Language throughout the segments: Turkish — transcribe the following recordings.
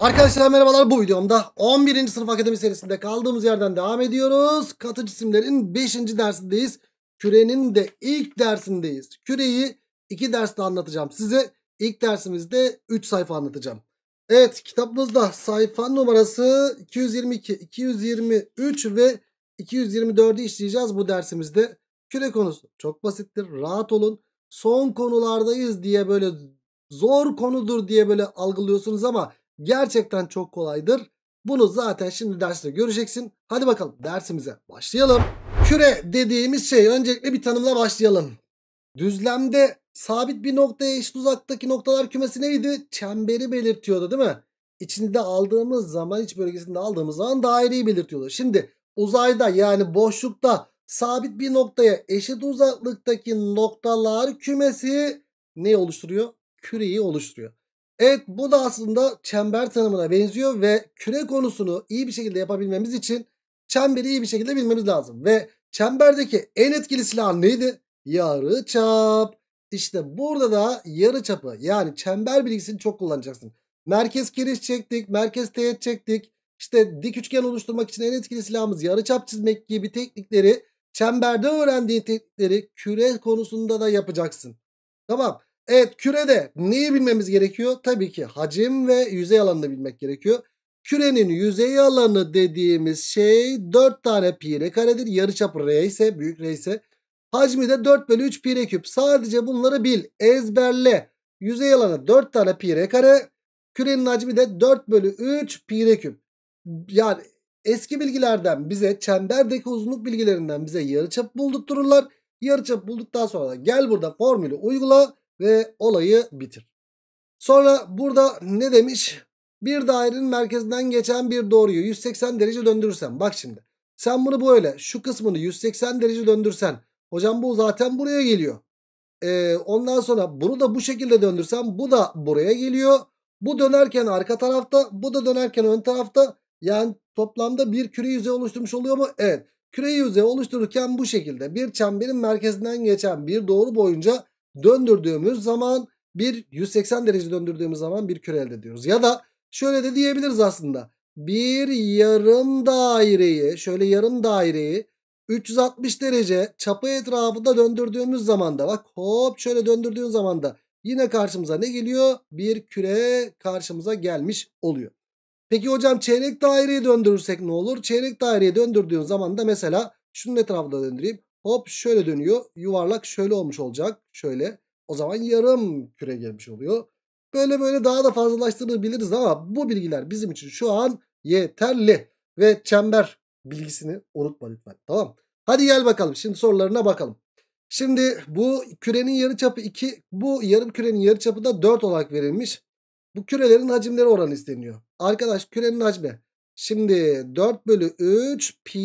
Arkadaşlar merhabalar bu videomda 11. sınıf akademi serisinde kaldığımız yerden devam ediyoruz. Katı cisimlerin 5. dersindeyiz. Kürenin de ilk dersindeyiz. Küreyi 2 derste anlatacağım size. ilk dersimizde 3 sayfa anlatacağım. Evet kitabımızda sayfa numarası 222, 223 ve 224'ü işleyeceğiz bu dersimizde. Küre konusu çok basittir rahat olun. Son konulardayız diye böyle zor konudur diye böyle algılıyorsunuz ama gerçekten çok kolaydır. Bunu zaten şimdi derste göreceksin. Hadi bakalım dersimize başlayalım. Küre dediğimiz şey öncelikle bir tanımla başlayalım. Düzlemde sabit bir noktaya eşit uzaktaki noktalar kümesi neydi? Çemberi belirtiyordu değil mi? İçinde aldığımız zaman iç bölgesinde aldığımız zaman daireyi belirtiyordu. Şimdi uzayda yani boşlukta sabit bir noktaya eşit uzaklıktaki noktalar kümesi ne oluşturuyor? Küreyi oluşturuyor. Evet bu da aslında çember tanımına benziyor ve küre konusunu iyi bir şekilde yapabilmemiz için çemberi iyi bir şekilde bilmemiz lazım. Ve çemberdeki en etkili silah neydi? Yarı çap. İşte burada da yarı çapı yani çember bilgisini çok kullanacaksın. Merkez kiriş çektik, merkez teğet çektik. İşte dik üçgen oluşturmak için en etkili silahımız yarı çap çizmek gibi teknikleri çemberde öğrendiğin teknikleri küre konusunda da yapacaksın. Tamam. Evet kürede neyi bilmemiz gerekiyor? Tabii ki hacim ve yüzey alanını bilmek gerekiyor. Kürenin yüzey alanı dediğimiz şey 4 tane pi r karedir. Yarıçapı r ise büyük r ise hacmi de 4 bölü 3 pi r küp. Sadece bunları bil ezberle. Yüzey alanı 4 tane pi r kare. Kürenin hacmi de 4 bölü 3 pi r küp. Yani eski bilgilerden bize çemberdeki uzunluk bilgilerinden bize yarıçap buldurttururlar. Yarıçap bulduktan sonra gel burada formülü uygula ve olayı bitir. Sonra burada ne demiş? Bir dairenin merkezinden geçen bir doğruyu 180 derece döndürürsen. Bak şimdi. Sen bunu böyle şu kısmını 180 derece döndürsen. Hocam bu zaten buraya geliyor. Ee, ondan sonra bunu da bu şekilde döndürsem, bu da buraya geliyor. Bu dönerken arka tarafta bu da dönerken ön tarafta. Yani toplamda bir küre yüzey oluşturmuş oluyor mu? Evet. Küre yüzeyi oluştururken bu şekilde bir çemberin merkezinden geçen bir doğru boyunca döndürdüğümüz zaman bir 180 derece döndürdüğümüz zaman bir küre elde ediyoruz. Ya da şöyle de diyebiliriz aslında. Bir yarım daireyi şöyle yarım daireyi 360 derece çapı etrafında döndürdüğümüz zaman da bak hop şöyle döndürdüğün zaman da yine karşımıza ne geliyor? Bir küre karşımıza gelmiş oluyor. Peki hocam çeyrek daireyi döndürürsek ne olur? Çeyrek daireyi döndürdüğün zaman da mesela şunun etrafında döndüreyim. Hop şöyle dönüyor. Yuvarlak şöyle olmuş olacak. Şöyle. O zaman yarım küre gelmiş oluyor. Böyle böyle daha da fazlalaştırabiliriz ama bu bilgiler bizim için şu an yeterli. Ve çember bilgisini unutma lütfen. Tamam. Hadi gel bakalım. Şimdi sorularına bakalım. Şimdi bu kürenin yarıçapı 2, bu yarım kürenin yarıçapı da 4 olarak verilmiş. Bu kürelerin hacimleri oranı isteniyor. Arkadaş kürenin hacmi Şimdi 4 bölü 3 pi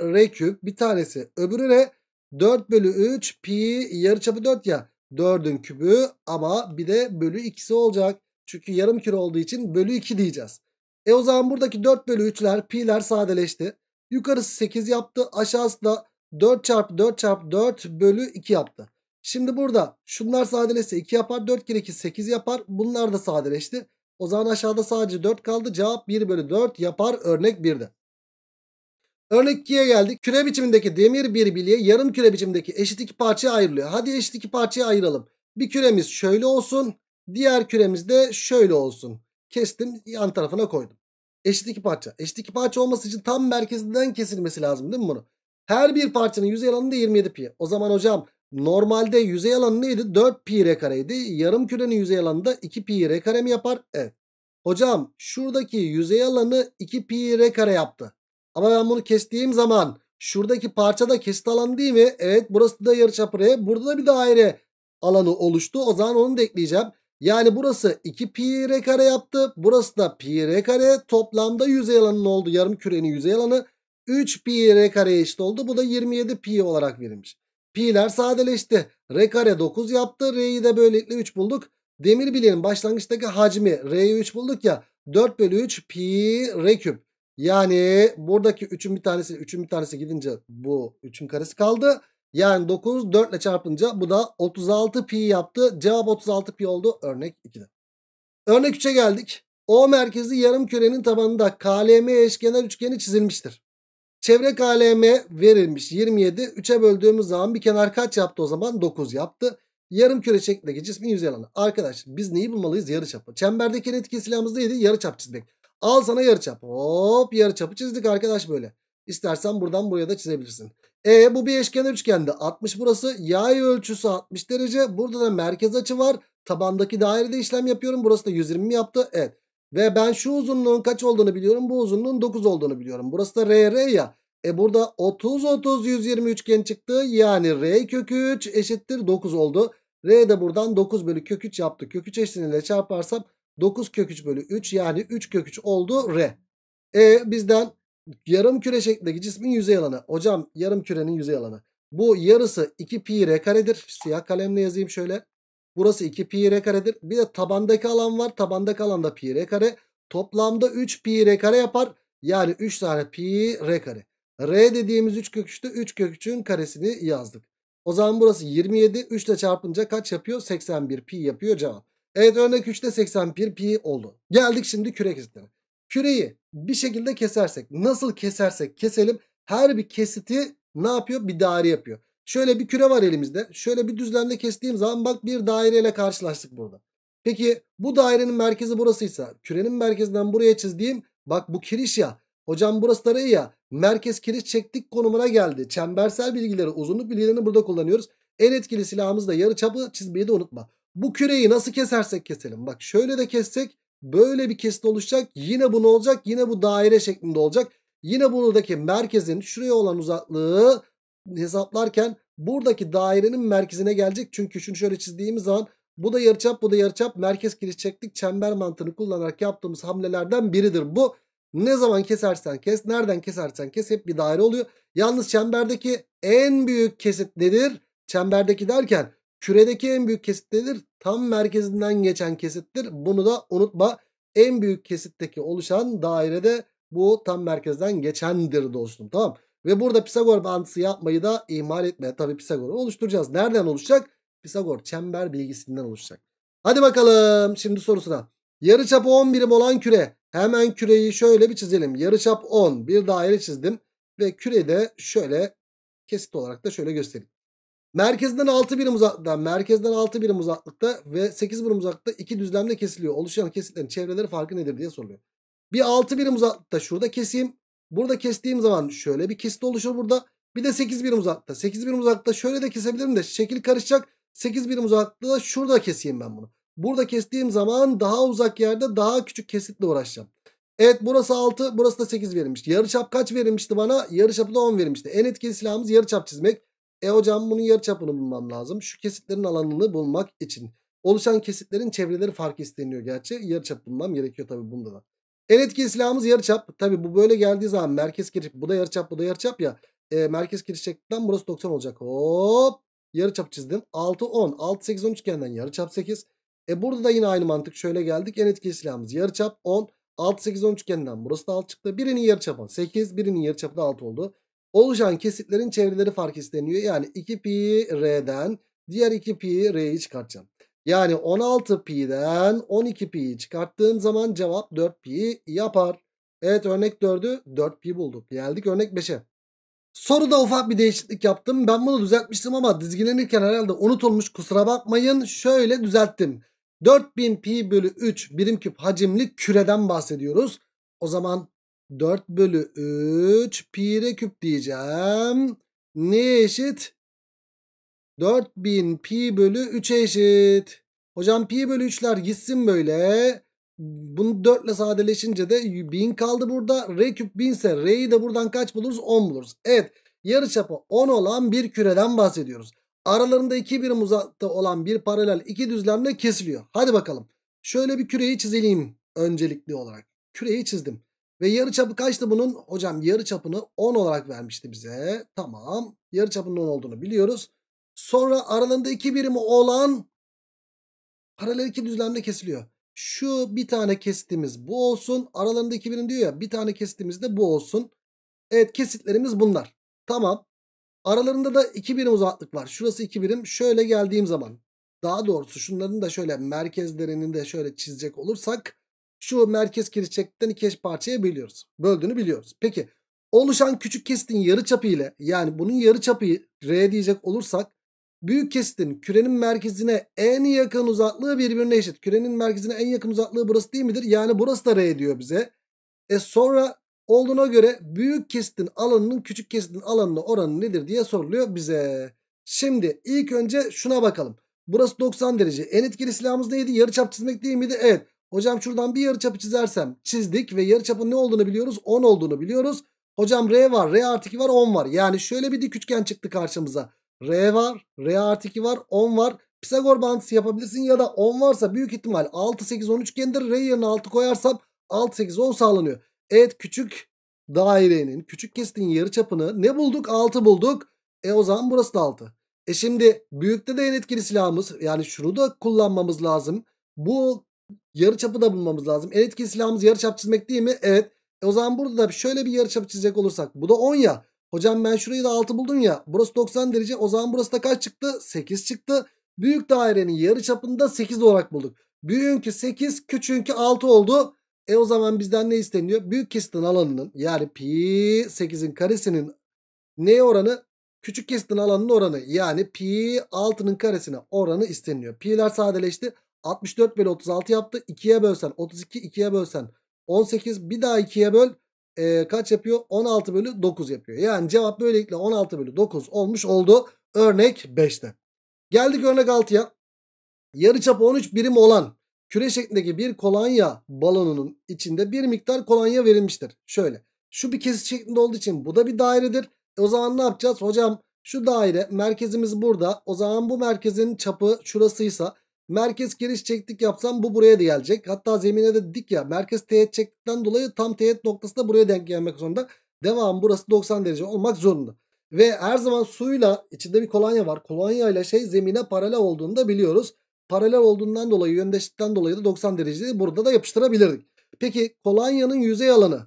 r küp bir tanesi. Öbürü ne? 4 bölü 3 pi yarıçapı 4 ya. 4'ün kübü ama bir de bölü 2'si olacak. Çünkü yarım küre olduğu için bölü 2 diyeceğiz. E o zaman buradaki 4 bölü 3'ler pi'ler sadeleşti. Yukarısı 8 yaptı. Aşağısı da 4 çarpı 4 çarpı 4 bölü 2 yaptı. Şimdi burada şunlar sadeleşse 2 yapar. 4 kere 2 8 yapar. Bunlar da sadeleşti. O zaman aşağıda sadece 4 kaldı. Cevap 1 bölü 4 yapar örnek 1'de. Örnek 2'ye geldik. Küre biçimindeki demir birbirliğe yarım küre biçimindeki eşit iki parçaya ayrılıyor. Hadi eşit iki parçaya ayıralım. Bir küremiz şöyle olsun. Diğer küremiz de şöyle olsun. Kestim yan tarafına koydum. Eşit iki parça. Eşit iki parça olması için tam merkezinden kesilmesi lazım değil mi bunu? Her bir parçanın yüzey alanı da 27 pi. O zaman hocam Normalde yüzey alanı neydi? 4 pi r kareydi. Yarım kürenin yüzey alanı da 2 pi r kare mi yapar? Evet. Hocam şuradaki yüzey alanı 2 pi r kare yaptı. Ama ben bunu kestiğim zaman şuradaki parça da kesit alan değil mi? Evet burası da yarı çapı r. Burada da bir daire alanı oluştu. O zaman onu da ekleyeceğim. Yani burası 2 pi r kare yaptı. Burası da pi r kare. Toplamda yüzey alanının oldu. Yarım kürenin yüzey alanı 3 pi r kare eşit oldu. Bu da 27 pi olarak verilmiş. Pi'ler sadeleşti. R kare 9 yaptı. R'yi de böylelikle 3 bulduk. Demir bileğin başlangıçtaki hacmi R'yi 3 bulduk ya. 4 bölü 3 pi R küp. Yani buradaki 3'ün bir tanesi 3'ün bir tanesi gidince bu 3'ün karesi kaldı. Yani 9 4 ile çarpınca bu da 36 pi yaptı. Cevap 36 pi oldu örnek 2'de. Örnek 3'e geldik. O merkezi yarım kürenin tabanında KLM eşkenar üçgeni çizilmiştir. Çevre KLM verilmiş 27. 3'e böldüğümüz zaman bir kenar kaç yaptı o zaman? 9 yaptı. Yarım küre şeklindeki cismin yüzey alanı. Arkadaşlar biz neyi bulmalıyız? yarı Yarıçapı. Çemberdeki etki silahımız neydi? çap çizmek. Al sana yarı çap. Hop yarı çapı çizdik arkadaş böyle. İstersen buradan buraya da çizebilirsin. E bu bir eşkenar üçgende. 60 burası. Yay ölçüsü 60 derece. Burada da merkez açı var. Tabandaki dairede işlem yapıyorum. Burası da 120 yaptı. Evet. Ve ben şu uzunluğun kaç olduğunu biliyorum. Bu uzunluğun 9 olduğunu biliyorum. Burası da RR ya. E burada 30 30 120 üçgen çıktı. Yani R kökü 3 eşittir 9 oldu. R de buradan 9 bölü kök 3 yaptı. Kök 3 eşliğiyle çarparsam 9 kök 3 bölü 3 yani 3 kök 3 oldu R. E bizden yarım küre şeklindeki cismin yüzey alanı. Hocam yarım kürenin yüzey alanı. Bu yarısı 2 pi r karedir. Siyah kalemle yazayım şöyle. Burası 2 pi r karedir. Bir de tabandaki alan var. Tabandaki alan da pi r kare. Toplamda 3 pi r kare yapar. Yani 3 tane pi r kare. R dediğimiz 3 kök 3'tü. 3 kök karesini yazdık. O zaman burası 27. 3 ile çarpınca kaç yapıyor? 81 pi yapıyor cevap. Evet örnek 3'te 81 pi oldu. Geldik şimdi küre kesitlerine. Küreyi bir şekilde kesersek nasıl kesersek keselim her bir kesiti ne yapıyor? Bir daire yapıyor. Şöyle bir küre var elimizde. Şöyle bir düzlemde kestiğim zaman bak bir daireyle karşılaştık burada. Peki bu dairenin merkezi burasıysa kürenin merkezinden buraya çizdiğim bak bu kiriş ya. Hocam burası da ya. Merkez kiriş çektik konumuna geldi. Çembersel bilgileri uzunluk bilgilerini burada kullanıyoruz. En etkili silahımız da yarı çapı çizmeyi de unutma. Bu küreyi nasıl kesersek keselim. Bak şöyle de kessek böyle bir kesit oluşacak. Yine bu ne olacak? Yine bu daire şeklinde olacak. Yine buradaki merkezin şuraya olan uzaklığı hesaplarken buradaki dairenin merkezine gelecek. Çünkü şunu şöyle çizdiğimiz zaman bu da yarıçap bu da yarıçap merkez çektik çember mantığını kullanarak yaptığımız hamlelerden biridir. Bu ne zaman kesersen kes nereden kesersen kes hep bir daire oluyor. Yalnız çemberdeki en büyük kesit nedir? Çemberdeki derken küredeki en büyük kesit nedir? Tam merkezinden geçen kesittir. Bunu da unutma. En büyük kesitteki oluşan dairede bu tam merkezden geçendir dostum tamam ve burada Pisagor bağıntısı yapmayı da ihmal etme. Tabi Pisagor'u oluşturacağız. Nereden oluşacak? Pisagor çember bilgisinden oluşacak. Hadi bakalım şimdi sorusuna. Yarıçapı 10 birim olan küre. Hemen küreyi şöyle bir çizelim. Yarıçap 10 bir daire çizdim. Ve küreyi de şöyle kesit olarak da şöyle göstereyim. Merkezden 6 birim uzaklıkta, merkezden 6 birim uzaklıkta ve 8 birim uzaklıkta iki düzlemde kesiliyor. Oluşan kesitlerin çevreleri farkı nedir diye soruluyor. Bir 6 birim uzaklıkta şurada keseyim. Burada kestiğim zaman şöyle bir kesit oluşur burada. Bir de 8 birim uzakta. 8 birim uzakta şöyle de kesebilirim de şekil karışacak. 8 birim uzaklığı şurada keseyim ben bunu. Burada kestiğim zaman daha uzak yerde daha küçük kesitle uğraşacağım. Evet burası 6 burası da 8 verilmiş. Yarıçap kaç verilmişti bana? Yarıçapı da 10 verilmişti. En etkili silahımız yarıçap çizmek. E hocam bunun yarıçapını bulmam lazım. Şu kesitlerin alanını bulmak için. Oluşan kesitlerin çevreleri fark isteniyor gerçi. Yarıçap bulmam gerekiyor tabi bunda da. En etkin silahımız yarıçap. Tabi bu böyle geldiği zaman merkez giriş. Bu da yarıçap bu da yarıçap ya. E, merkez giriş şeklinden burası 90 olacak. Hop. Yarıçap çizdim. 6 10. 6 8 10 üçgenden yarıçap 8. E burada da yine aynı mantık. Şöyle geldik. En etkin silahımız yarıçap 10. 6 8 10 üçgenden burası da 6 çıktı. Birinin yarıçapı 8. Birinin yarıçapı da 6 oldu. Oluşan kesitlerin çevreleri fark isteniyor. Yani 2 pi r'den diğer 2 pi r'yi çıkartacağım. Yani 16 pi'den 12 pi'yi çıkarttığım zaman cevap 4 pi yapar. Evet örnek 4'ü 4 pi bulduk. Geldik örnek 5'e. Soruda ufak bir değişiklik yaptım. Ben bunu düzeltmiştim ama dizginlenirken herhalde unutulmuş kusura bakmayın. Şöyle düzelttim. 4000 pi bölü 3 birim küp hacimli küreden bahsediyoruz. O zaman 4 bölü 3 pi küp diyeceğim. Ne eşit? 4000 pi bölü 3'e eşit. Hocam pi bölü 3'ler gitsin böyle. Bunu 4 ile sadeleşince de 1000 kaldı burada. R küp 1000 ise R'yi de buradan kaç buluruz? 10 buluruz. Evet Yarı yarıçapı 10 olan bir küreden bahsediyoruz. Aralarında 2 birim uzakta olan bir paralel iki düzlemle kesiliyor. Hadi bakalım. Şöyle bir küreyi çizeyim öncelikli olarak. Küreyi çizdim. Ve yarı çapı kaçtı bunun? Hocam yarı çapını 10 olarak vermişti bize. Tamam. Yarı Yarıçapının 10 olduğunu biliyoruz. Sonra aralarında iki birimi olan paralel iki düzlemde kesiliyor. Şu bir tane kesitimiz bu olsun. Aralarında iki birim diyor ya bir tane kesitimiz de bu olsun. Evet kesitlerimiz bunlar. Tamam. Aralarında da iki birim uzaklık var. Şurası iki birim. Şöyle geldiğim zaman daha doğrusu şunların da şöyle merkezlerini de şöyle çizecek olursak şu merkez kirişçekten iki eş parçaya biliyoruz. Böldüğünü biliyoruz. Peki oluşan küçük kesitin yarı çapı ile yani bunun yarı çapı R diyecek olursak büyük kesitin kürenin merkezine en yakın uzaklığı birbirine eşit. Kürenin merkezine en yakın uzaklığı burası değil midir? Yani burası da R diyor bize. E sonra olduğuna göre büyük kesitin alanının küçük kesitin alanına oranı nedir diye soruluyor bize. Şimdi ilk önce şuna bakalım. Burası 90 derece. En etkili silahımız neydi? Yarı çap çizmek değil miydi? Evet. Hocam şuradan bir yarı çapı çizersem çizdik ve yarı çapın ne olduğunu biliyoruz? 10 olduğunu biliyoruz. Hocam R var, R artı 2 var, 10 var. Yani şöyle bir dik üçgen çıktı karşımıza. R var. R artı 2 var. 10 var. Pisagor bağıntısı yapabilirsin ya da 10 varsa büyük ihtimal 6, 8, 13 kendir. R yerine 6 koyarsam 6, 8, 10 sağlanıyor. Evet küçük dairenin küçük kesitin yarı çapını ne bulduk? 6 bulduk. E o zaman burası da 6. E şimdi büyükte de en etkili silahımız yani şunu da kullanmamız lazım. Bu yarıçapı da bulmamız lazım. En etkili silahımız yarıçap çizmek değil mi? Evet. E o zaman burada da şöyle bir yarıçap çizecek olursak bu da 10 ya. Hocam ben şurayı da 6 buldum ya. Burası 90 derece. O zaman burası da kaç çıktı? 8 çıktı. Büyük dairenin yarı çapında 8 olarak bulduk. Büyüğünki 8, küçüğünki 6 oldu. E o zaman bizden ne isteniyor? Büyük kesitin alanının yani pi 8'in karesinin ne oranı? Küçük kesitin alanının oranı yani pi 6'nın karesine oranı isteniyor. Pi'ler sadeleşti. 64 bölü 36 yaptı. 2'ye bölsen 32, 2'ye bölsen 18. Bir daha 2'ye böl e, kaç yapıyor? 16 bölü 9 yapıyor. Yani cevap böylelikle 16 bölü 9 olmuş oldu. Örnek 5'te. Geldik örnek 6'ya. Yarıçapı 13 birim olan küre şeklindeki bir kolonya balonunun içinde bir miktar kolonya verilmiştir. Şöyle. Şu bir kesit şeklinde olduğu için bu da bir dairedir. E o zaman ne yapacağız? Hocam şu daire merkezimiz burada. O zaman bu merkezin çapı şurasıysa Merkez giriş çektik yapsam bu buraya da gelecek. Hatta zemine de dik ya. Merkez teğet çektikten dolayı tam teğet noktası da buraya denk gelmek zorunda. Devam burası 90 derece olmak zorunda. Ve her zaman suyla içinde bir kolonya var. Kolonya ile şey zemine paralel olduğunu da biliyoruz. Paralel olduğundan dolayı yöndeşlikten dolayı da 90 dereceyi burada da yapıştırabilirdik. Peki kolonyanın yüzey alanı.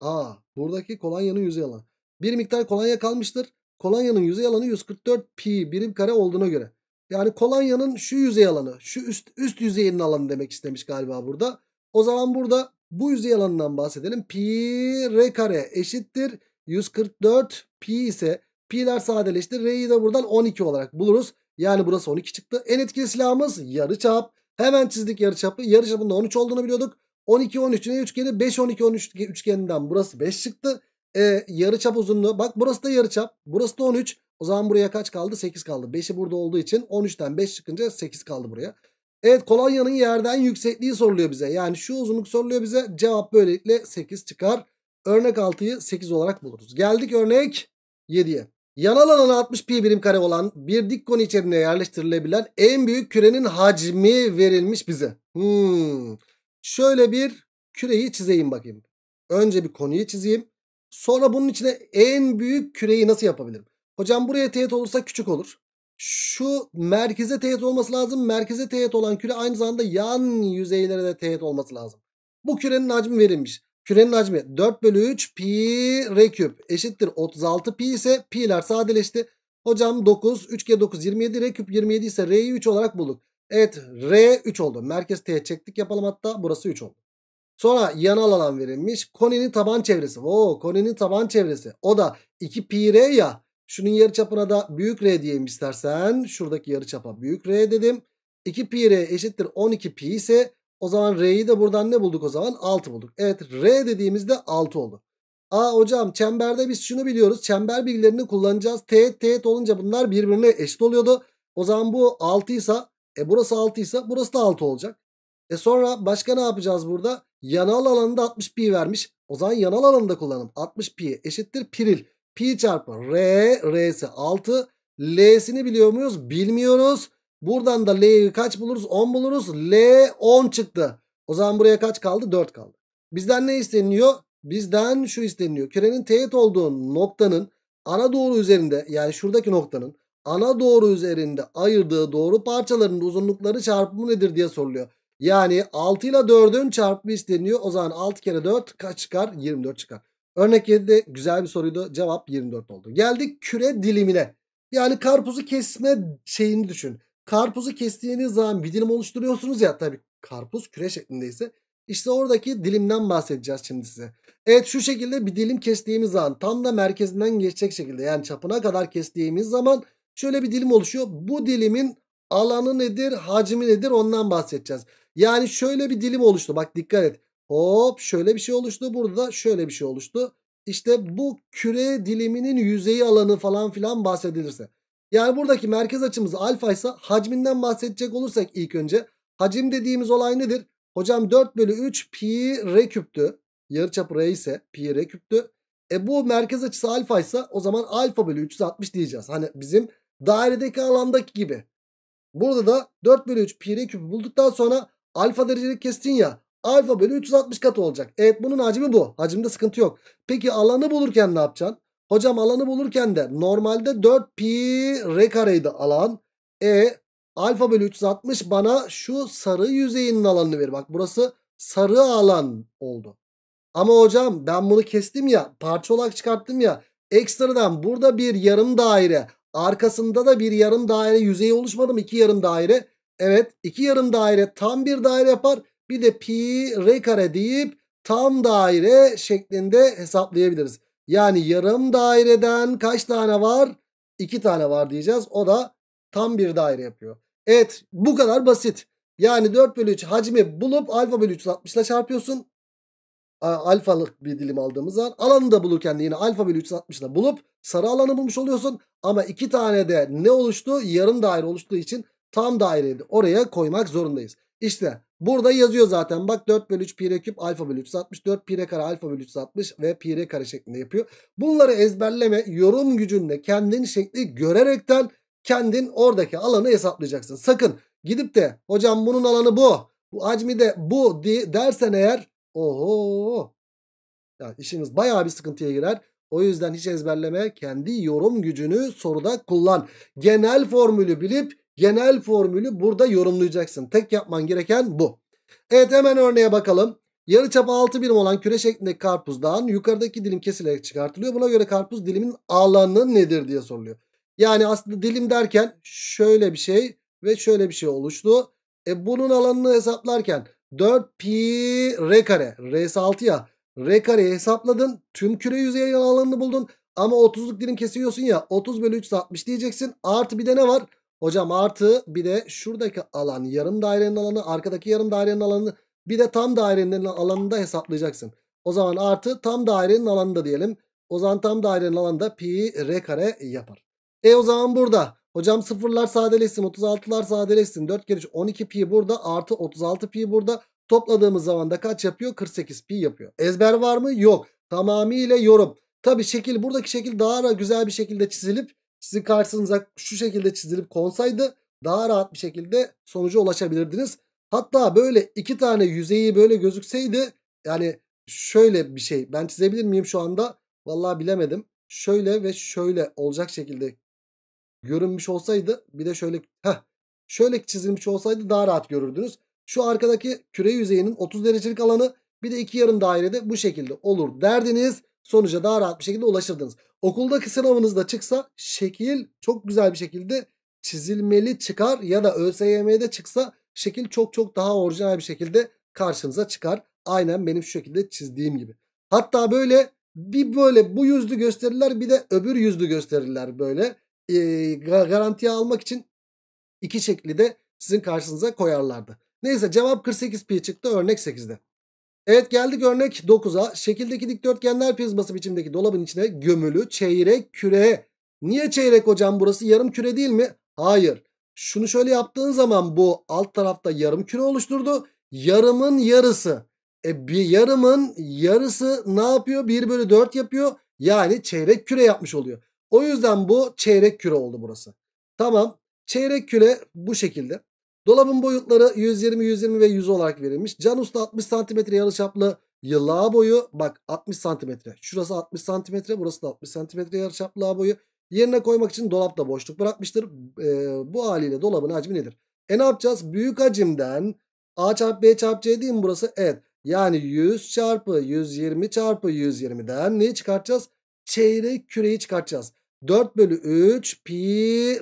Aa buradaki kolonyanın yüzey alanı. Bir miktar kolonya kalmıştır. Kolonyanın yüzey alanı 144 pi birim kare olduğuna göre. Yani kolonyanın şu yüzey alanı, şu üst üst yüzeyinin alanı demek istemiş galiba burada. O zaman burada bu yüzey alanından bahsedelim. Pi r kare eşittir 144 pi ise pi'ler sadeleşti. R'yi de buradan 12 olarak buluruz. Yani burası 12 çıktı. En etkili silahımız yarıçap. Hemen çizdik yarı Yarıçapın da 13 olduğunu biliyorduk. 12 13'ün üçgeni 5 12 13 üçgeninden burası 5 çıktı. E, yarı çap uzunluğu bak burası da yarı çap. Burası da 13. O zaman buraya kaç kaldı? 8 kaldı. 5'i burada olduğu için 13'ten 5 çıkınca 8 kaldı buraya. Evet kolonyanın yerden yüksekliği soruluyor bize. Yani şu uzunluk soruluyor bize. Cevap böylelikle 8 çıkar. Örnek 6'yı 8 olarak buluruz. Geldik örnek 7'ye. Yan alanına 60 pi birim kare olan bir dik konu içerisinde yerleştirilebilen en büyük kürenin hacmi verilmiş bize. Hmm. Şöyle bir küreyi çizeyim bakayım. Önce bir konuyu çizeyim. Sonra bunun içine en büyük küreyi nasıl yapabilirim? Hocam buraya teğet olursa küçük olur. Şu merkeze teğet olması lazım. Merkeze teğet olan küre aynı zamanda yan yüzeylere de teğet olması lazım. Bu kürenin hacmi verilmiş. Kürenin hacmi 4 bölü 3 pi r küp eşittir 36 pi ise pi'ler sadeleşti. Hocam 9 3 9 27 r küp 27 ise r'yi 3 olarak bulduk. Evet r 3 oldu. Merkez teğet çektik yapalım hatta burası 3 oldu. Sonra yanal alan verilmiş. Koninin taban çevresi. Oo koninin taban çevresi. O da 2 pi r ya Şunun yarıçapına da büyük R diyeyim istersen. Şuradaki yarıçapa büyük R dedim. 2 pi R eşittir 12 pi ise o zaman R'yi de buradan ne bulduk o zaman? 6 bulduk. Evet R dediğimizde 6 oldu. Aa hocam çemberde biz şunu biliyoruz. Çember bilgilerini kullanacağız. Teğet teğet olunca bunlar birbirine eşit oluyordu. O zaman bu 6 ise e burası 6 ise burası da 6 olacak. E sonra başka ne yapacağız burada? Yanal alanında 60 pi vermiş. O zaman yanal alanında kullanalım. 60 pi eşittir piril. Pi çarpı R, R'si 6. L'sini biliyor muyuz? Bilmiyoruz. Buradan da L'yi kaç buluruz? 10 buluruz. L 10 çıktı. O zaman buraya kaç kaldı? 4 kaldı. Bizden ne isteniyor? Bizden şu isteniyor. Kürenin teğet olduğu noktanın ana doğru üzerinde yani şuradaki noktanın ana doğru üzerinde ayırdığı doğru parçalarının uzunlukları çarpımı nedir diye soruluyor. Yani 6 ile 4'ün çarpımı isteniyor. O zaman 6 kere 4 kaç çıkar? 24 çıkar. Örnek 7'de güzel bir soruydu. Cevap 24 oldu. Geldik küre dilimine. Yani karpuzu kesme şeyini düşün. Karpuzu kestiğiniz zaman bir dilim oluşturuyorsunuz ya tabii karpuz küre şeklindeyse. İşte oradaki dilimden bahsedeceğiz şimdi size. Evet şu şekilde bir dilim kestiğimiz zaman tam da merkezinden geçecek şekilde yani çapına kadar kestiğimiz zaman şöyle bir dilim oluşuyor. Bu dilimin alanı nedir, hacmi nedir ondan bahsedeceğiz. Yani şöyle bir dilim oluştu. Bak dikkat et. Hop şöyle bir şey oluştu. Burada da şöyle bir şey oluştu. İşte bu küre diliminin yüzeyi alanı falan filan bahsedilirse. Yani buradaki merkez açımız alfa ise hacminden bahsedecek olursak ilk önce. Hacim dediğimiz olay nedir? Hocam 4 bölü 3 pi r küptü. Yarıçap r ise pi r küptü. E bu merkez açısı alfa ise o zaman alfa bölü 360 diyeceğiz. Hani bizim dairedeki alandaki gibi. Burada da 4 bölü 3 pi r küpü bulduktan sonra alfa derecelik kestin ya. Alfa bölü 360 kat olacak. Evet bunun hacmi bu. Hacimde sıkıntı yok. Peki alanı bulurken ne yapacaksın? Hocam alanı bulurken de normalde 4 pi r kareydi alan. E alfa bölü 360 bana şu sarı yüzeyinin alanını ver. Bak burası sarı alan oldu. Ama hocam ben bunu kestim ya parça olarak çıkarttım ya. Ekstradan burada bir yarım daire arkasında da bir yarım daire yüzeyi oluşmadı mı? İki yarım daire. Evet iki yarım daire tam bir daire yapar bir de pi r kare deyip tam daire şeklinde hesaplayabiliriz. Yani yarım daireden kaç tane var? 2 tane var diyeceğiz. O da tam bir daire yapıyor. Evet bu kadar basit. Yani 4 bölü 3 hacmi bulup alfa bölü 360 ile çarpıyorsun. Alfalık bir dilim aldığımız zaman. Alanı da bulurken de yine alfa bölü 360 ile bulup sarı alanı bulmuş oluyorsun. Ama iki tane de ne oluştu? Yarım daire oluştuğu için tam daireyi oraya koymak zorundayız. İşte burada yazıyor zaten. Bak 4 bölü 3 pi re küp alfa bölü 360. 4 pi re kare alfa bölü 360 ve pi re kare şeklinde yapıyor. Bunları ezberleme yorum gücünle kendin şekli görerekten kendin oradaki alanı hesaplayacaksın. Sakın gidip de hocam bunun alanı bu. Bu hacmi bu dersen eğer oho yani işiniz bayağı bir sıkıntıya girer. O yüzden hiç ezberleme kendi yorum gücünü soruda kullan. Genel formülü bilip Genel formülü burada yorumlayacaksın. Tek yapman gereken bu. Evet hemen örneğe bakalım. Yarı çapı 6 birim olan küre şeklindeki karpuzdan yukarıdaki dilim kesilerek çıkartılıyor. Buna göre karpuz dilimin alanı nedir diye soruluyor. Yani aslında dilim derken şöyle bir şey ve şöyle bir şey oluştu. E bunun alanını hesaplarken 4 pi r kare r'si 6 ya r kareyi hesapladın. Tüm küre yüzeyi alanını buldun. Ama 30'luk dilim kesiyorsun ya 30 bölü 3 60 diyeceksin. Artı bir de ne var? Hocam artı bir de şuradaki alan yarım dairenin alanı arkadaki yarım dairenin alanı bir de tam dairenin alanını da hesaplayacaksın. O zaman artı tam dairenin alanı da diyelim. O zaman tam dairenin alanı da pi r kare yapar. E o zaman burada hocam sıfırlar sadeleşsin 36'lar sadeleşsin 4 kere 12 pi burada artı 36 pi burada topladığımız zaman da kaç yapıyor 48 pi yapıyor. Ezber var mı? Yok tamamıyla yorum. Tabi şekil buradaki şekil daha güzel bir şekilde çizilip sizin karşınıza şu şekilde çizilip konsaydı daha rahat bir şekilde sonuca ulaşabilirdiniz. Hatta böyle iki tane yüzeyi böyle gözükseydi yani şöyle bir şey ben çizebilir miyim şu anda? Vallahi bilemedim. Şöyle ve şöyle olacak şekilde görünmüş olsaydı bir de şöyle heh, şöyle çizilmiş olsaydı daha rahat görürdünüz. Şu arkadaki küre yüzeyinin 30 derecelik alanı bir de iki yarım dairede bu şekilde olur derdiniz sonuca daha rahat bir şekilde ulaşırdınız. Okuldaki sınavınız da çıksa şekil çok güzel bir şekilde çizilmeli çıkar ya da ÖSYM'de çıksa şekil çok çok daha orijinal bir şekilde karşınıza çıkar. Aynen benim şu şekilde çizdiğim gibi. Hatta böyle bir böyle bu yüzlü gösterirler bir de öbür yüzlü gösterirler böyle. E, garantiye almak için iki şekli de sizin karşınıza koyarlardı. Neyse cevap 48pi çıktı örnek 8'de. Evet geldik örnek 9'a. Şekildeki dikdörtgenler prizması biçimdeki dolabın içine gömülü çeyrek küre. Niye çeyrek hocam burası yarım küre değil mi? Hayır. Şunu şöyle yaptığın zaman bu alt tarafta yarım küre oluşturdu. Yarımın yarısı. E bir yarımın yarısı ne yapıyor? 1 bölü 4 yapıyor. Yani çeyrek küre yapmış oluyor. O yüzden bu çeyrek küre oldu burası. Tamam. Çeyrek küre bu şekilde. Dolabın boyutları 120, 120 ve 100 olarak verilmiş. Can Usta 60 santimetre yarıçaplı yıllığa boyu. Bak 60 santimetre. Şurası 60 santimetre, Burası da 60 santimetre yarıçaplı boyu. Yerine koymak için dolapta boşluk bırakmıştır. Ee, bu haliyle dolabın hacmi nedir? E ne yapacağız? Büyük hacimden A çarpı B çarpı C değil mi burası? Evet. Yani 100 çarpı 120 çarpı 120'den neyi çıkartacağız? Çeyrek küreyi çıkartacağız. 4 bölü 3 pi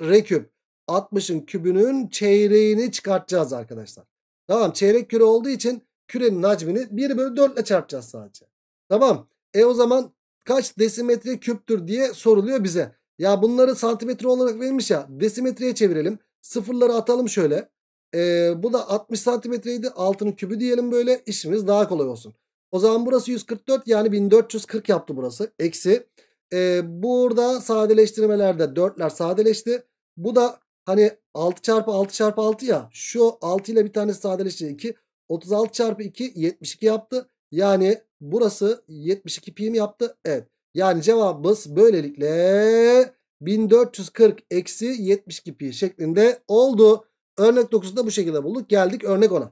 r küp. 60'ın kübünün çeyreğini çıkartacağız arkadaşlar. Tamam çeyrek küre olduğu için kürenin hacmini 1 bölü 4 ile çarpacağız sadece. Tamam. E o zaman kaç desimetre küptür diye soruluyor bize. Ya bunları santimetre olarak verilmiş ya. Desimetreye çevirelim. Sıfırları atalım şöyle. Ee, bu da 60 santimetreydi. Altının kübü diyelim böyle. işimiz daha kolay olsun. O zaman burası 144 yani 1440 yaptı burası. Eksi. Ee, burada sadeleştirmelerde 4'ler sadeleşti. Bu da Hani 6 çarpı 6 çarpı 6 ya. Şu 6 ile bir tanesi sadeleşecek 2. 36 çarpı 2 72 yaptı. Yani burası 72 pi mi yaptı? Evet. Yani cevabımız böylelikle 1440 eksi 72 pi şeklinde oldu. Örnek 9'u da bu şekilde bulduk. Geldik örnek 10'a.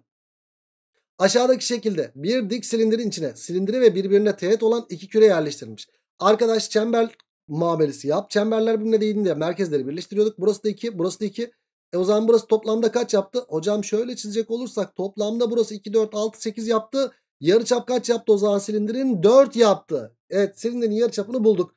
Aşağıdaki şekilde bir dik silindirin içine silindiri ve birbirine teğet olan iki küre yerleştirilmiş. Arkadaş çember muamelesi yap. Çemberler birbirine değdiğinde merkezleri birleştiriyorduk. Burası da 2, burası da 2. E o zaman burası toplamda kaç yaptı? Hocam şöyle çizecek olursak toplamda burası 2, 4, 6, 8 yaptı. Yarıçap kaç yaptı o zaman silindirin? 4 yaptı. Evet silindirin yarıçapını bulduk.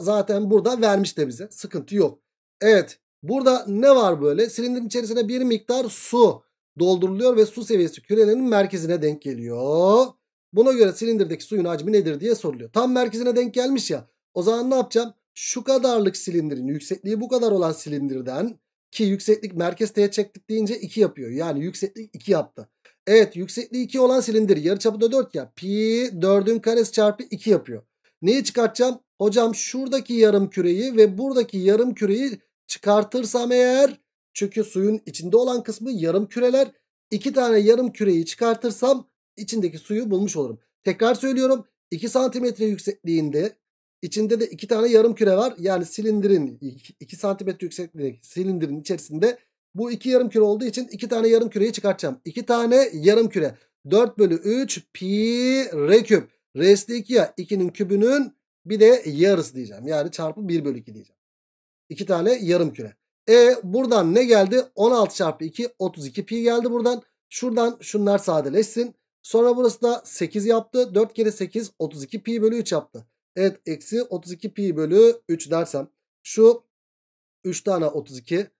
Zaten burada vermiş de bize. Sıkıntı yok. Evet burada ne var böyle? Silindirin içerisine bir miktar su dolduruluyor ve su seviyesi kürenin merkezine denk geliyor. Buna göre silindirdeki suyun hacmi nedir diye soruluyor. Tam merkezine denk gelmiş ya. O zaman ne yapacağım? Şu kadarlık silindirin yüksekliği bu kadar olan silindirden ki yükseklik merkez T'ye çektik deyince 2 yapıyor. Yani yükseklik 2 yaptı. Evet yüksekliği 2 olan silindir yarıçapı da 4 ya. Pi 4'ün karesi çarpı 2 yapıyor. Neyi çıkartacağım? Hocam şuradaki yarım küreyi ve buradaki yarım küreyi çıkartırsam eğer çünkü suyun içinde olan kısmı yarım küreler. iki tane yarım küreyi çıkartırsam içindeki suyu bulmuş olurum. Tekrar söylüyorum 2 santimetre yüksekliğinde İçinde de iki tane yarım küre var. Yani silindirin 2 cm yüksekliğindeki silindirin içerisinde bu iki yarım küre olduğu için iki tane yarım küreyi çıkartacağım. İki tane yarım küre. 4 bölü 3 pi r küp. R'si 2 ya 2'nin kübünün bir de yarısı diyeceğim. Yani çarpı 1 bölü 2 diyeceğim. İki tane yarım küre. E buradan ne geldi? 16 çarpı 2 32 pi geldi buradan. Şuradan şunlar sadeleşsin. Sonra burası da 8 yaptı. 4 kere 8 32 pi bölü 3 yaptı. Evet eksi 32 pi bölü 3 dersem şu 3 tane 32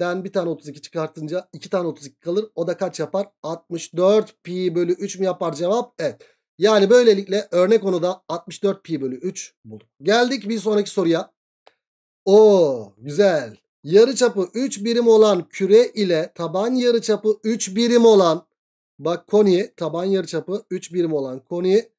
bir tane 32 çıkartınca 2 tane 32 kalır. O da kaç yapar? 64 pi bölü 3 mü yapar cevap? Evet. Yani böylelikle örnek konuda 64 pi bölü 3 bulduk. Geldik bir sonraki soruya. O güzel. Yarı çapı 3 birim olan küre ile taban yarı çapı 3 birim olan bak koni taban yarı çapı 3 birim olan koni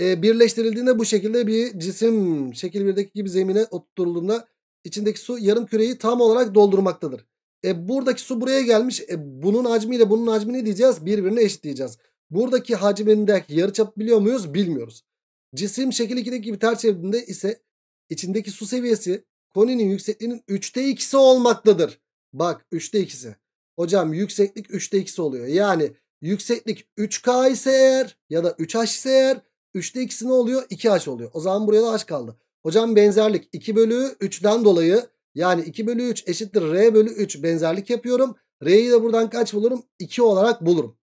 e, birleştirildiğinde bu şekilde bir cisim şekil birdeki gibi zemine oturulduğunda içindeki su yarım küreyi tam olarak doldurmaktadır. E, buradaki su buraya gelmiş. E, bunun hacmiyle bunun hacmini ne diyeceğiz? Birbirine eşit diyeceğiz. Buradaki hacmindeki yarıçap biliyor muyuz? Bilmiyoruz. Cisim şekil 2'deki gibi ters çevirdiğinde ise içindeki su seviyesi koninin yüksekliğinin 3'te 2'si olmaktadır. Bak 3'te 2'si. Hocam yükseklik 3'te 2'si oluyor. Yani yükseklik 3K ise eğer ya da 3H ise eğer 3'te ikisi ne oluyor? 2 h oluyor. O zaman buraya da h kaldı. Hocam benzerlik 2 bölü 3'den dolayı yani 2 bölü 3 eşittir r bölü 3 benzerlik yapıyorum. R'yi de buradan kaç bulurum? 2 olarak bulurum.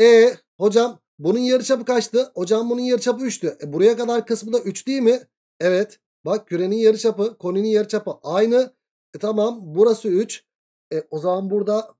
E hocam bunun yarıçapı kaçtı? Hocam bunun yarıçapı 3'tü. E, buraya kadar kısmı da 3 değil mi? Evet. Bak kürenin yarıçapı, koninin yarıçapı aynı. E tamam burası 3. E, o zaman burada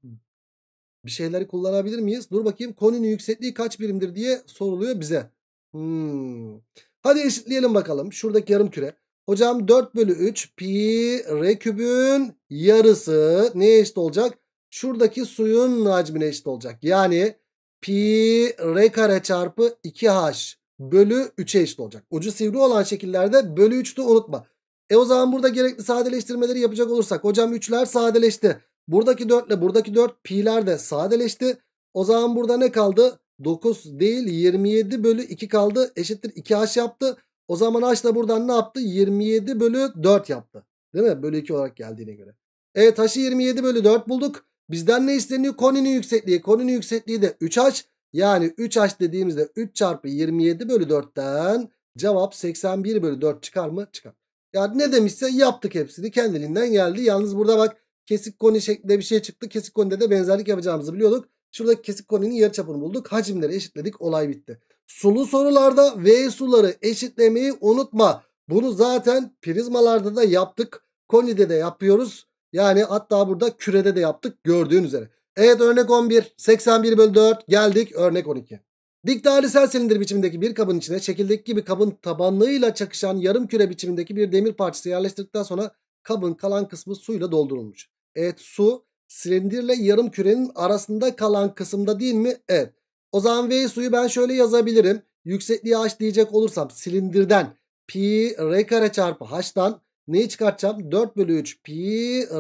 bir şeyleri kullanabilir miyiz? Dur bakayım koninin yüksekliği kaç birimdir diye soruluyor bize. Hmm. Hadi eşitleyelim bakalım. Şuradaki yarım küre. Hocam 4 bölü 3 pi r kübün yarısı neye eşit olacak? Şuradaki suyun hacmine eşit olacak. Yani pi r kare çarpı 2h bölü 3'e eşit olacak. Ucu sivri olan şekillerde bölü 3'tü unutma. E o zaman burada gerekli sadeleştirmeleri yapacak olursak. Hocam 3'ler sadeleşti. Buradaki 4 ile buradaki 4 pi'ler de sadeleşti. O zaman burada ne kaldı? 9 değil 27 bölü 2 kaldı. Eşittir 2h yaptı. O zaman h da buradan ne yaptı? 27 bölü 4 yaptı. Değil mi? Bölü 2 olarak geldiğine göre. Evet h'ı 27 bölü 4 bulduk. Bizden ne isteniyor? Koninin yüksekliği. Koninin yüksekliği de 3h. Yani 3h dediğimizde 3 çarpı 27 bölü 4'ten cevap 81 bölü 4 çıkar mı? Çıkar. Yani ne demişse yaptık hepsini kendiliğinden geldi. Yalnız burada bak kesik koni şeklinde bir şey çıktı. Kesik konide de benzerlik yapacağımızı biliyorduk. Şuradaki kesik koninin yarı çapını bulduk. Hacimleri eşitledik. Olay bitti. Sulu sorularda V suları eşitlemeyi unutma. Bunu zaten prizmalarda da yaptık. Konide de yapıyoruz. Yani hatta burada kürede de yaptık gördüğün üzere. Evet örnek 11 81 bölü 4 geldik örnek 12. Dikdalisel silindir biçimindeki bir kabın içine şekildeki gibi kabın tabanlığıyla çakışan yarım küre biçimindeki bir demir parçası yerleştirdikten sonra kabın kalan kısmı suyla doldurulmuş. Evet su silindirle yarım kürenin arasında kalan kısımda değil mi? Evet. O zaman V suyu ben şöyle yazabilirim. Yüksekliği h diyecek olursam silindirden pi r kare çarpı h'dan neyi çıkartacağım? 4 bölü 3 pi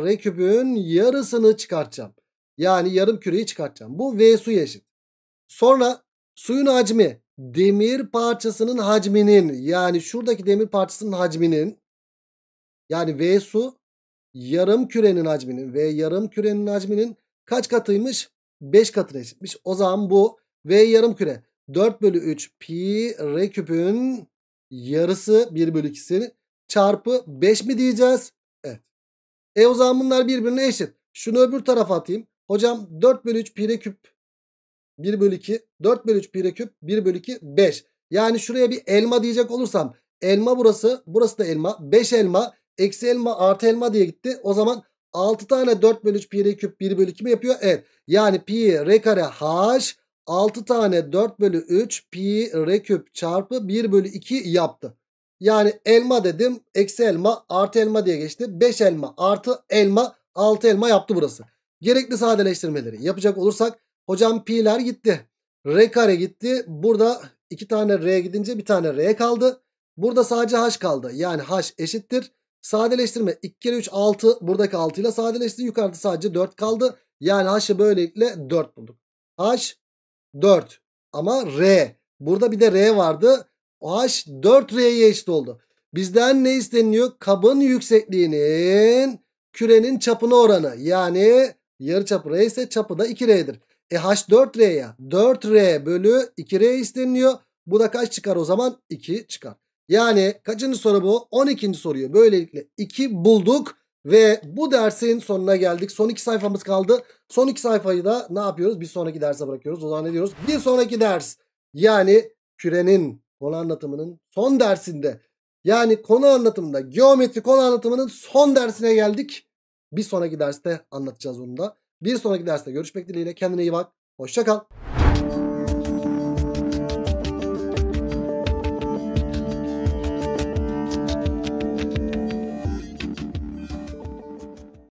r kübün yarısını çıkartacağım. Yani yarım küreyi çıkartacağım. Bu V suya eşit. Sonra suyun hacmi demir parçasının hacminin yani şuradaki demir parçasının hacminin yani V su yarım kürenin hacminin ve yarım kürenin hacminin kaç katıymış? 5 katına eşitmiş. O zaman bu V yarım küre 4 bölü 3 pi R küpün yarısı 1 bölü 2'si çarpı 5 mi diyeceğiz? Evet. E o zaman bunlar birbirine eşit. Şunu öbür tarafa atayım. Hocam 4 bölü 3 pi R küp 1 bölü 2. 4 bölü 3 pi R küp 1 bölü 2 5. Yani şuraya bir elma diyecek olursam elma burası burası da elma 5 elma Eksi elma artı elma diye gitti. O zaman 6 tane 4 bölü 3 pi r küp 1 bölü 2 mi yapıyor? Evet. Yani pi r kare h 6 tane 4 bölü 3 pi r küp çarpı 1 bölü 2 yaptı. Yani elma dedim eksi elma artı elma diye geçti. 5 elma artı elma 6 elma yaptı burası. Gerekli sadeleştirmeleri yapacak olursak hocam pi'ler gitti. R kare gitti. Burada 2 tane R gidince bir tane R kaldı. Burada sadece H kaldı. Yani H eşittir. Sadeleştirme 2 kere 3 6 buradaki 6 ile sadeleşti. Yukarıda sadece 4 kaldı. Yani h'ı böylelikle 4 bulduk. H 4 ama R. Burada bir de R vardı. O H 4R'ye eşit oldu. Bizden ne isteniyor? Kabın yüksekliğinin kürenin çapına oranı. Yani yarı çapı R ise çapı da 2R'dir. E H 4R ya. 4R bölü 2R isteniyor. Bu da kaç çıkar o zaman? 2 çıkar. Yani kaçıncı soru bu? 12. soruyu böylelikle 2 bulduk. Ve bu dersin sonuna geldik. Son iki sayfamız kaldı. Son iki sayfayı da ne yapıyoruz? Bir sonraki derse bırakıyoruz. O zaman diyoruz? Bir sonraki ders. Yani kürenin konu anlatımının son dersinde. Yani konu anlatımında geometri konu anlatımının son dersine geldik. Bir sonraki derste anlatacağız onu da. Bir sonraki derste görüşmek dileğiyle. Kendine iyi bak. Hoşçakal. kal.